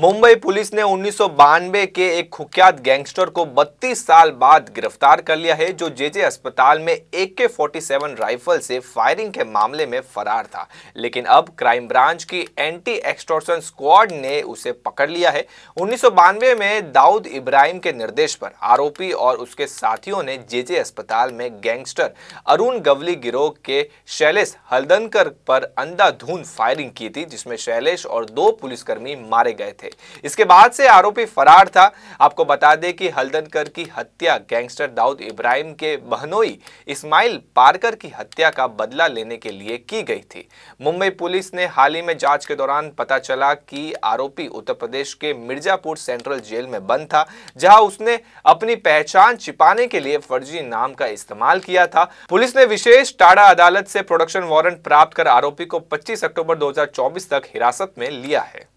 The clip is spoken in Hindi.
मुंबई पुलिस ने उन्नीस के एक कुख्यात गैंगस्टर को 32 साल बाद गिरफ्तार कर लिया है जो जेजे अस्पताल में ए के फोर्टी राइफल से फायरिंग के मामले में फरार था लेकिन अब क्राइम ब्रांच की एंटी एक्सटोर्सन स्क्वाड ने उसे पकड़ लिया है उन्नीस में दाऊद इब्राहिम के निर्देश पर आरोपी और उसके साथियों ने जेजे अस्पताल में गैंगस्टर अरुण गवली गिरोह के शैलेश हल्दनकर पर अंधाधुंध फायरिंग की थी जिसमें शैलेश और दो पुलिसकर्मी मारे गए थे थे इसके बाद से आरोपी फरार था आपको बता दें कि हल्दनकर की हत्या गैंगस्टर दाऊद इब्राहिम के बहनोई इस्माइल पारकर की हत्या का बदला लेने के लिए की गई थी मुंबई पुलिस ने हाल ही में जांच के दौरान पता चला कि आरोपी उत्तर प्रदेश के मिर्जापुर सेंट्रल जेल में बंद था जहां उसने अपनी पहचान छिपाने के लिए फर्जी नाम का इस्तेमाल किया था पुलिस ने विशेष टाडा अदालत से प्रोडक्शन वारंट प्राप्त कर आरोपी को 25 अक्टूबर 2024 तक हिरासत में लिया है